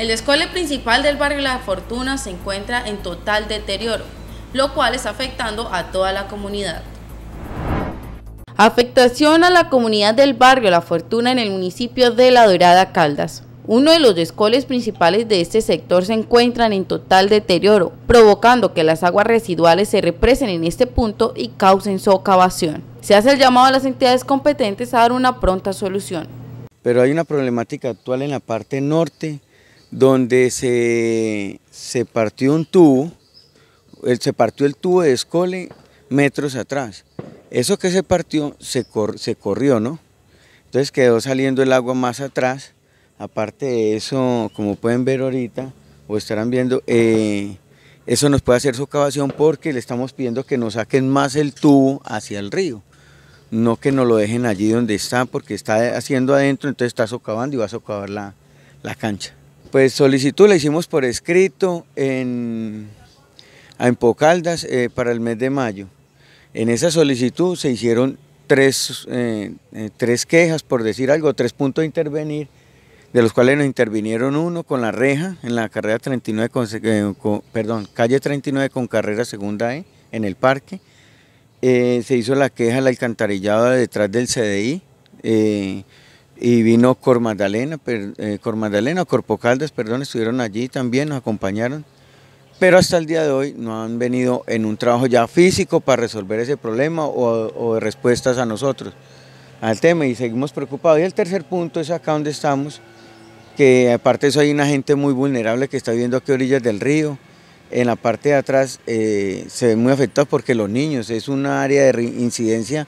El escuela principal del barrio La Fortuna se encuentra en total deterioro, lo cual está afectando a toda la comunidad. Afectación a la comunidad del barrio La Fortuna en el municipio de La Dorada Caldas. Uno de los escoles principales de este sector se encuentran en total deterioro, provocando que las aguas residuales se represen en este punto y causen socavación. Se hace el llamado a las entidades competentes a dar una pronta solución. Pero hay una problemática actual en la parte norte donde se, partió un tubo, se partió el tubo de Escole metros atrás. Eso que se partió se, se corrió, ¿no? Entonces quedó saliendo el agua más atrás. Aparte de eso, como pueden ver ahorita, o estarán viendo, eh, eso nos puede hacer socavación porque le estamos pidiendo que nos saquen más el tubo hacia el río. No que nos lo dejen allí donde está, porque está haciendo adentro, entonces está socavando y va a socavar la cancha. Pues solicitud la hicimos por escrito en, Pocaldas eh, para el mes de mayo. En esa solicitud se hicieron eh, eh, tres, quejas, por decir algo, tres puntos de intervenir, de los cuales nos intervinieron uno con la reja en la carrera 39 con, perdón, calle 39 con carrera segunda E en el parque. se hizo la queja la alcantarillada detrás del CDI y vino Cor Magdalena, eh, Corpo Caldas, perdón, estuvieron allí también, nos acompañaron, pero hasta el día de hoy no han venido en un trabajo ya físico para resolver ese problema o, de respuestas a nosotros al tema y seguimos preocupados. Y el tercer punto es acá donde estamos, que aparte de eso hay una gente muy vulnerable que está viviendo aquí a orillas del río, en la parte de atrás eh, se ven muy afectados porque los niños es un área de incidencia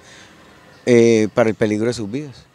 eh, para el peligro de sus vidas.